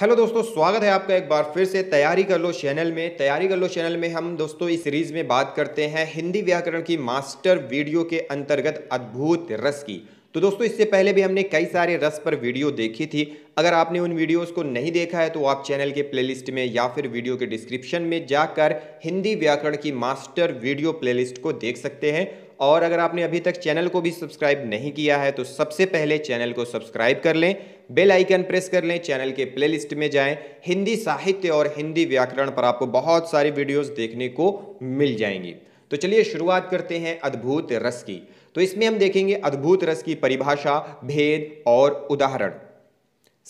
hello दोस्तों स्वागत है आपका एक बार फिर से तैयारी कर लो चैनल में तैयारी कर लो चैनल में हम दोस्तों इस सीरीज में बात करते हैं हिंदी व्याकरण की मास्टर वीडियो के अंतर्गत अद्भुत रस की तो दोस्तों इससे पहले भी हमने कई सारे रस पर वीडियो देखी थी अगर आपने उन वीडियोस को नहीं देखा है तो आप चैनल के प्लेलिस्ट में या फिर वीडियो के डिस्क्रिप्शन में जाकर हिंदी व्याकरण की मास्टर वीडियो प्लेलिस्ट को देख सकते हैं और अगर आपने अभी तक चैनल को भी सब्सक्राइब नहीं किया है तो सबसे पहले चैनल को सब्सक्राइब कर लें बेल आइकन प्रेस कर लें चैनल के प्लेलिस्ट में जाएं हिंदी साहित्य और हिंदी व्याकरण पर आपको बहुत सारी वीडियोस देखने को मिल जाएंगी तो चलिए शुरुआत करते हैं अद्भुत रस की तो इसमें हम देखेंगे अद्भुत रस की परिभाषा भेद और उदाहरण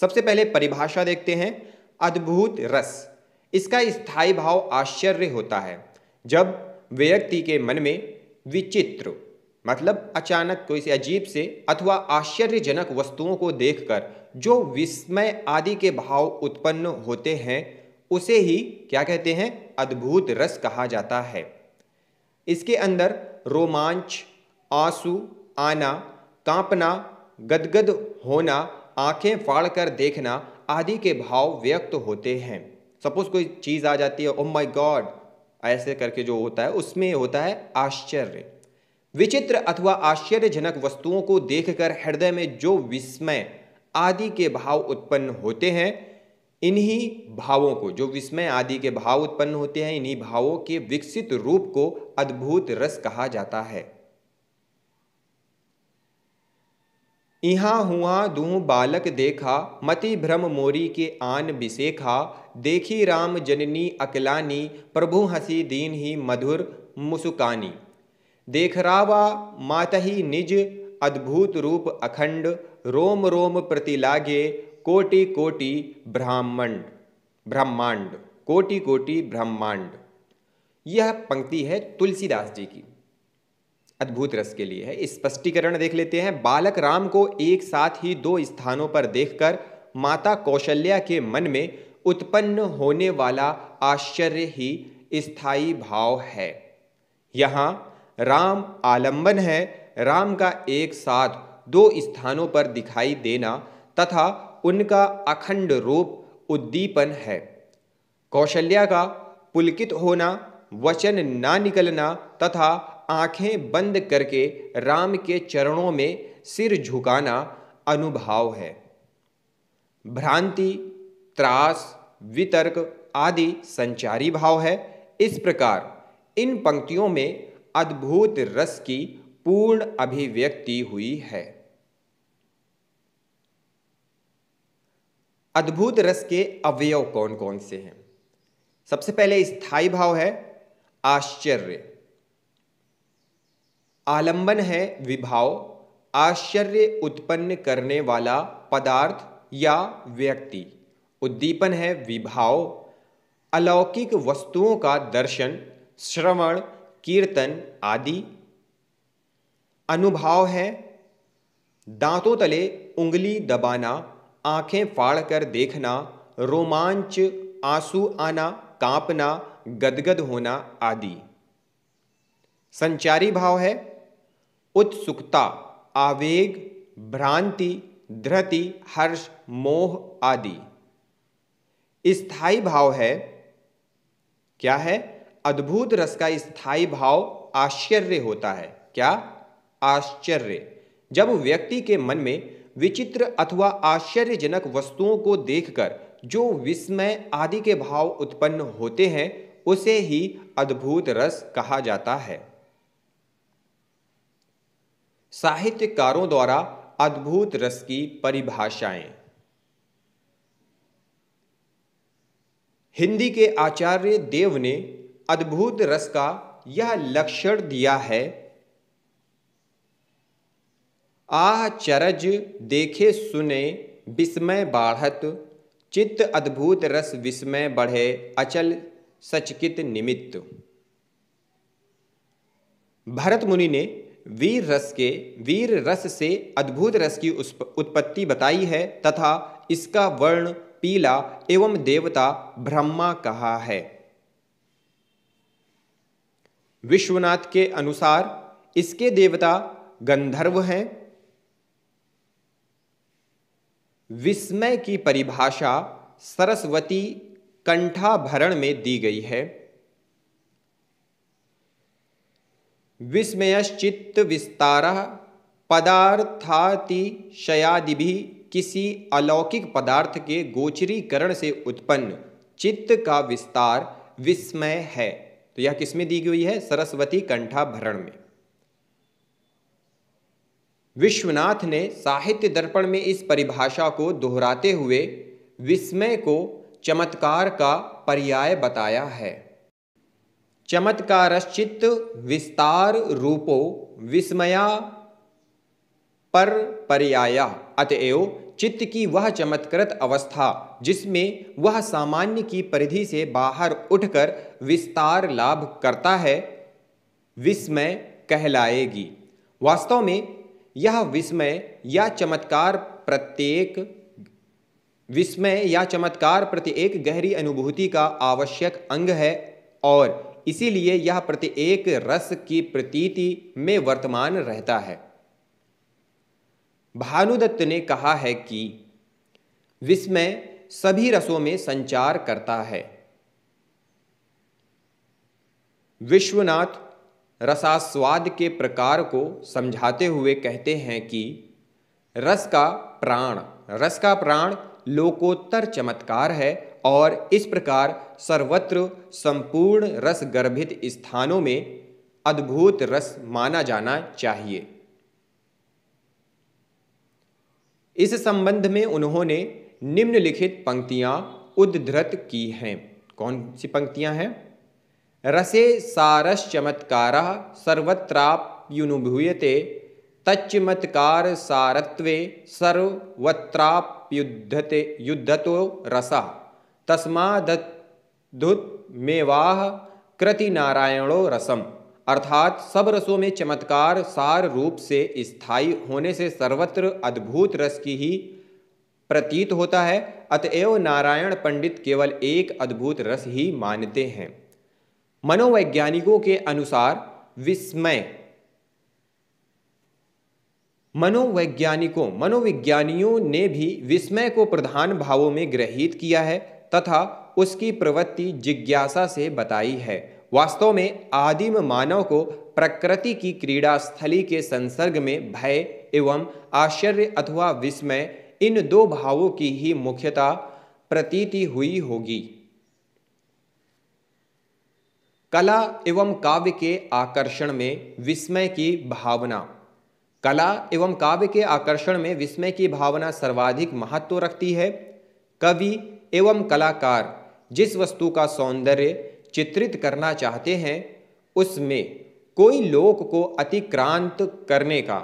सबसे पहले परिभाषा देखते हैं अद्भुत रस इसका स्थायी भाव आश्चर्य होता है जब व्यक्ति के मन में विचित्र मतलब अचानक कोई से अजीब से अथवा आश्चर्यजनक वस्तुओं को देखकर जो विस्मय आदि के भाव उत्पन्न होते हैं उसे ही क्या कहते हैं अद्भुत रस कहा जाता है इसके अंदर रोमांच आंसू आना कांपना गदगद होना आंखें फाड़कर देखना आदि के भाव व्यक्त होते हैं सपोज कोई चीज़ आ जाती है ओ माय गॉड ऐसे करके जो होता है उसमें होता है आश्चर्य विचित्र अथवा आश्चर्यजनक वस्तुओं को देखकर हृदय में जो विस्मय आदि के भाव उत्पन्न होते हैं इन्हीं भावों को जो विस्मय आदि के भाव उत्पन्न होते हैं इन्हीं भावों के विकसित रूप को अद्भुत रस कहा जाता है इहा हुआ दू बालक देखा मति भ्रम मोरी के आन बिसेखा देखी राम जननी अकलानी प्रभु हसी दीन ही मधुर मुसुकानी देखरावा मातही निज अद्भुत रूप अखंड रोम रोम प्रति लागे कोटि कोटि ब्राह्मण ब्रह्मांड कोटि कोटि ब्रह्मांड यह पंक्ति है तुलसीदास जी की अद्भुत रस के लिए है स्पष्टीकरण देख लेते हैं बालक राम को एक साथ ही दो स्थानों पर देखकर माता कौशल्या के मन में उत्पन्न होने वाला आश्चर्य ही स्थायी भाव है यहां राम आलंबन है राम का एक साथ दो स्थानों पर दिखाई देना तथा उनका अखंड रूप उद्दीपन है कौशल्या का पुलकित होना वचन ना निकलना तथा आंखें बंद करके राम के चरणों में सिर झुकाना अनुभाव है भ्रांति त्रास वितर्क आदि संचारी भाव है इस प्रकार इन पंक्तियों में अद्भुत रस की पूर्ण अभिव्यक्ति हुई है अद्भुत रस के अवयव कौन कौन से हैं सबसे पहले स्थाई भाव है आश्चर्य आलंबन है विभाव आश्चर्य उत्पन्न करने वाला पदार्थ या व्यक्ति उद्दीपन है विभाव अलौकिक वस्तुओं का दर्शन श्रवण कीर्तन आदि अनुभाव है दांतों तले उंगली दबाना आंखें फाड़ कर देखना रोमांच आंसू आना कांपना गदगद होना आदि संचारी भाव है उत्सुकता आवेग भ्रांति धृति हर्ष मोह आदि स्थायी भाव है क्या है अद्भुत रस का स्थायी भाव आश्चर्य होता है क्या आश्चर्य जब व्यक्ति के मन में विचित्र अथवा आश्चर्यजनक वस्तुओं को देखकर जो विस्मय आदि के भाव उत्पन्न होते हैं उसे ही अद्भुत रस कहा जाता है साहित्यकारों द्वारा अद्भुत रस की परिभाषाएं हिंदी के आचार्य देव ने अद्भुत रस का यह लक्षण दिया है आह चरज देखे सुने विस्मय बाढ़त चित्त अद्भुत रस विस्मय बढ़े अचल सचकित निमित्त भरत मुनि ने वीर रस के वीर रस से अद्भुत रस की उत्पत्ति बताई है तथा इसका वर्ण पीला एवं देवता ब्रह्मा कहा है विश्वनाथ के अनुसार इसके देवता गंधर्व हैं विस्मय की परिभाषा सरस्वती कंठाभरण में दी गई है विस्मयश्चित्त विस्तार पदार्थातिशयादि भी किसी अलौकिक पदार्थ के गोचरीकरण से उत्पन्न चित्त का विस्तार विस्मय है तो यह किसमें दी गई है सरस्वती कंठाभरण में विश्वनाथ ने साहित्य दर्पण में इस परिभाषा को दोहराते हुए विस्मय को चमत्कार का पर्याय बताया है चमत्कारश्चित विस्तार रूपो विस्मया पर पर्याया अतएव चित्त की वह चमत्कृत अवस्था जिसमें वह सामान्य की परिधि से बाहर उठकर विस्तार लाभ करता है विस्मय कहलाएगी वास्तव में यह विस्मय या चमत्कार प्रत्येक विस्मय या चमत्कार प्रत्येक गहरी अनुभूति का आवश्यक अंग है और इसीलिए यह प्रत्येक रस की प्रतीति में वर्तमान रहता है भानुदत्त ने कहा है कि विस्मय सभी रसों में संचार करता है विश्वनाथ रसास्वाद के प्रकार को समझाते हुए कहते हैं कि रस का प्राण रस का प्राण लोकोत्तर चमत्कार है और इस प्रकार सर्वत्र संपूर्ण रस गर्भित स्थानों में अद्भुत रस माना जाना चाहिए इस संबंध में उन्होंने निम्नलिखित पंक्तियाँ उद्धृत की हैं कौन सी पंक्तियाँ हैं रसे सारस चमत्कार सर्वत्राप्युनुभूयते तच्चमत्कार सारत्वे सर्वत्राप्युद्धते युद्धतो रसा मेवाह कृति नारायणो रसम अर्थात सब रसों में चमत्कार सार रूप से स्थायी होने से सर्वत्र अद्भुत रस की ही प्रतीत होता है अतएव नारायण पंडित केवल एक अद्भुत रस ही मानते हैं मनोवैज्ञानिकों के अनुसार विस्मय मनोवैज्ञानिकों मनोविज्ञानियों ने भी विस्मय को प्रधान भावों में ग्रहित किया है तथा उसकी प्रवृत्ति जिज्ञासा से बताई है वास्तव में आदिम मानव को प्रकृति की क्रीड़ा स्थली के संसर्ग में भय एवं आश्चर्य अथवा विस्मय इन दो भावों की ही मुख्यता प्रतीति हुई होगी कला एवं काव्य के आकर्षण में विस्मय की भावना कला एवं काव्य के आकर्षण में विस्मय की भावना सर्वाधिक महत्व रखती है कवि एवं कलाकार जिस वस्तु का सौंदर्य चित्रित करना चाहते हैं उसमें कोई लोक को अतिक्रांत करने का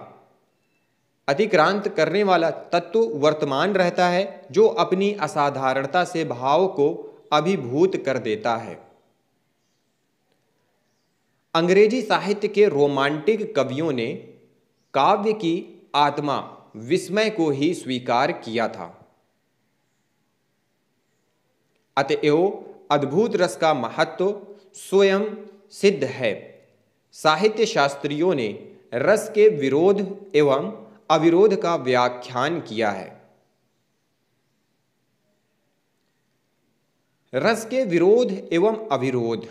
अतिक्रांत करने वाला तत्व वर्तमान रहता है जो अपनी असाधारणता से भाव को अभिभूत कर देता है अंग्रेजी साहित्य के रोमांटिक कवियों ने काव्य की आत्मा विस्मय को ही स्वीकार किया था अतएव अद्भुत रस का महत्व स्वयं सिद्ध है साहित्य शास्त्रियों ने रस के विरोध एवं अविरोध का व्याख्यान किया है रस के विरोध एवं अविरोध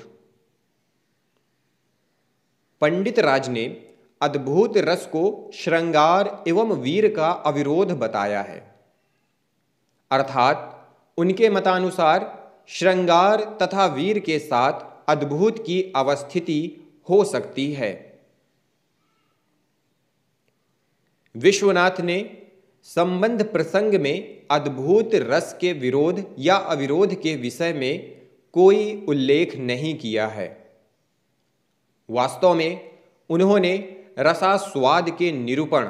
पंडित राज ने अद्भुत रस को श्रृंगार एवं वीर का अविरोध बताया है अर्थात उनके मतानुसार श्रृंगार तथा वीर के साथ अद्भुत की अवस्थिति हो सकती है विश्वनाथ ने संबंध प्रसंग में अद्भुत रस के विरोध या अविरोध के विषय में कोई उल्लेख नहीं किया है वास्तव में उन्होंने रसास्वाद के निरूपण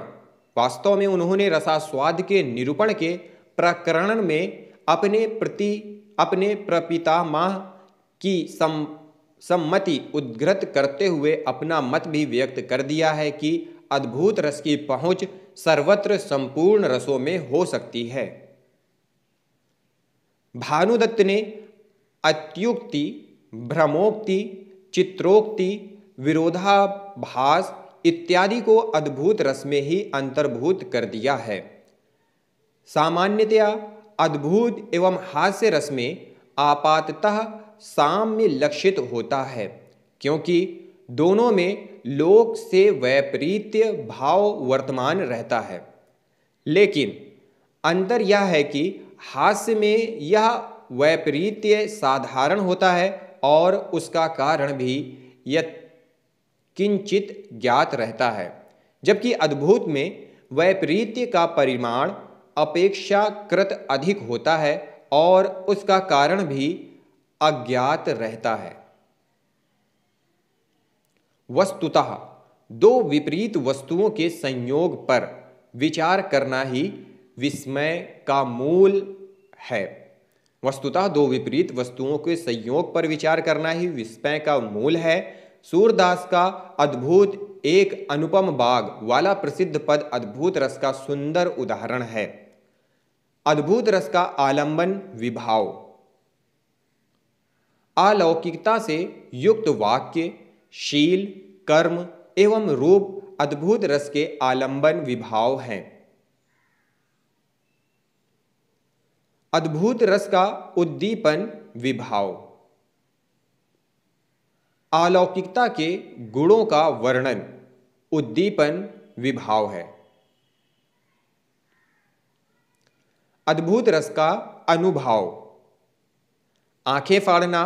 वास्तव में उन्होंने रसास्वाद के निरूपण के प्रकरण में अपने प्रति अपने प्रपितामह की सम सम्मति उद्घृत करते हुए अपना मत भी व्यक्त कर दिया है कि अद्भुत रस की पहुंच सर्वत्र संपूर्ण रसों में हो सकती है भानुदत्त ने अत्युक्ति भ्रमोक्ति चित्रोक्ति विरोधाभास इत्यादि को अद्भुत रस में ही अंतर्भूत कर दिया है सामान्यतया अद्भुत एवं हास्य रस में आपातः साम्य लक्षित होता है क्योंकि दोनों में लोक से वैपरीत्य भाव वर्तमान रहता है लेकिन अंतर यह है कि हास्य में यह वैपरीत्य साधारण होता है और उसका कारण भी यह किंचित ज्ञात रहता है जबकि अद्भुत में वैपरीत्य का परिमाण अपेक्षाकृत अधिक होता है और उसका कारण भी अज्ञात रहता है वस्तुतः दो विपरीत वस्तुओं के संयोग पर विचार करना ही विस्मय का मूल है वस्तुतः दो विपरीत वस्तुओं के संयोग पर विचार करना ही विस्मय का मूल है सूरदास का अद्भुत एक अनुपम बाग वाला प्रसिद्ध पद अद्भुत रस का सुंदर उदाहरण है अद्भुत रस का आलंबन विभाव अलौकिकता से युक्त वाक्य शील कर्म एवं रूप अद्भुत रस के आलंबन विभाव हैं अद्भुत रस का उद्दीपन विभाव अलौकिकता के गुणों का वर्णन उद्दीपन विभाव है अद्भुत रस का अनुभाव आंखें फाड़ना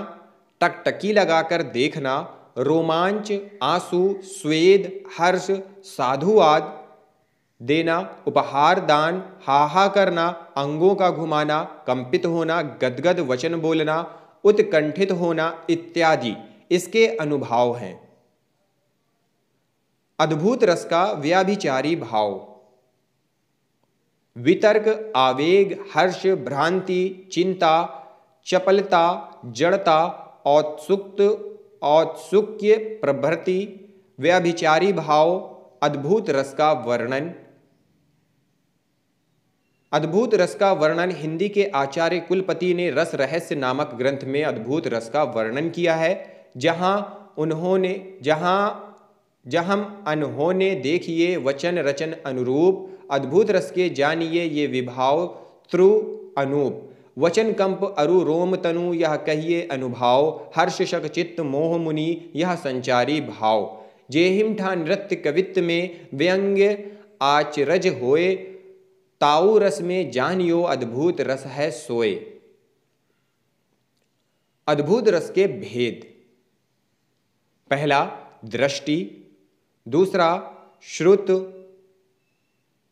टकटकी लगाकर देखना रोमांच आंसू स्वेद हर्ष साधुवाद देना उपहार दान हाहा करना अंगों का घुमाना कंपित होना गदगद वचन बोलना उत्कंठित होना इत्यादि इसके अनुभाव हैं अद्भुत रस का व्याभिचारी भाव वितर्क आवेग हर्ष भ्रांति चिंता चपलता जड़ता औत्सुक्त औत्सुक्य प्रभृति व्यभिचारी भाव अद्भुत रस का वर्णन अद्भुत रस का वर्णन हिंदी के आचार्य कुलपति ने रस रहस्य नामक ग्रंथ में अद्भुत रस का वर्णन किया है जहां उन्होंने जहां जहां अनहोने देखिए वचन रचन अनुरूप अद्भुत रस के जानिए ये विभाव त्रु अनूप वचन कंप अरु रोम तनु यह कहिए अनुभाव हर्ष शक चित्त मोह मुनि यह संचारी भाव जेहिमठा नृत्य कवित्व में व्यंग्य आचरज होए ताऊ रस में जानियो अद्भुत रस है सोए अद्भुत रस के भेद पहला दृष्टि दूसरा श्रुत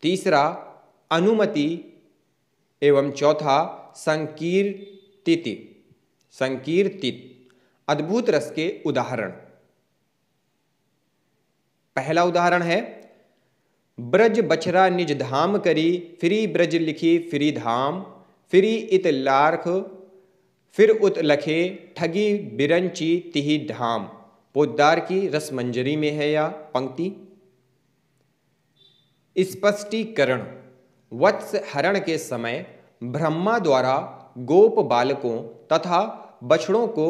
तीसरा अनुमति एवं चौथा संकीर्तिति संकीर्तित अद्भुत रस के उदाहरण पहला उदाहरण है ब्रज बछरा निज धाम करी फिरी ब्रज लिखी फिरी धाम फिरी इत लार्ख फिर उत लखे ठगी बिरंची तिही धाम पोदार की रसमंजरी में है या पंक्ति स्पष्टीकरण वत्स हरण के समय ब्रह्मा द्वारा गोप बालकों तथा बछड़ों को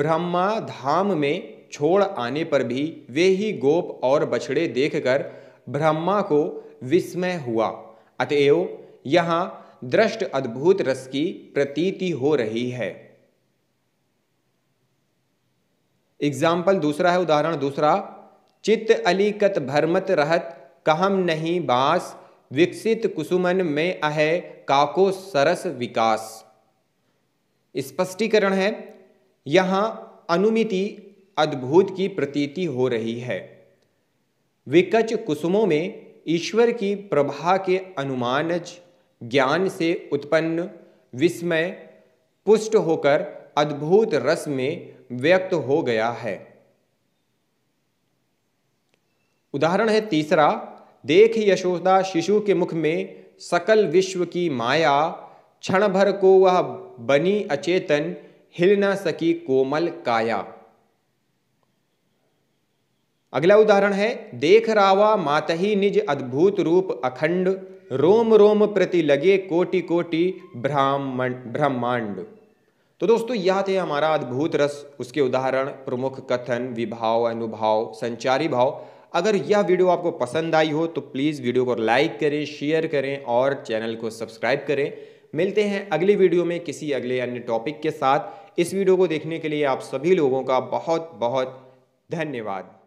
ब्रह्मा धाम में छोड़ आने पर भी वे ही गोप और बछड़े देखकर ब्रह्मा को विस्मय हुआ अतएव यहाँ दृष्ट अद्भुत रस की प्रतीति हो रही है एग्जाम्पल दूसरा है उदाहरण दूसरा चित्त अलीकत भरमत रहत कहम नहीं बास विकसित कुसुमन में अह काको सरस विकास स्पष्टीकरण है यहाँ अनुमिति अद्भुत की प्रतीति हो रही है विकच कुसुमों में ईश्वर की प्रभा के अनुमानज ज्ञान से उत्पन्न विस्मय पुष्ट होकर अद्भुत रस में व्यक्त हो गया है उदाहरण है तीसरा देख यशोदा शिशु के मुख में सकल विश्व की माया क्षण भर को वह बनी अचेतन हिल न सकी कोमल काया अगला उदाहरण है देख रावा मातही निज अद्भुत रूप अखंड रोम रोम प्रति लगे कोटि कोटि ब्राह्मण ब्रह्मांड तो दोस्तों यह थे हमारा अद्भुत रस उसके उदाहरण प्रमुख कथन विभाव अनुभाव संचारी भाव अगर यह वीडियो आपको पसंद आई हो तो प्लीज़ वीडियो को लाइक करें शेयर करें और चैनल को सब्सक्राइब करें मिलते हैं अगली वीडियो में किसी अगले अन्य टॉपिक के साथ इस वीडियो को देखने के लिए आप सभी लोगों का बहुत बहुत धन्यवाद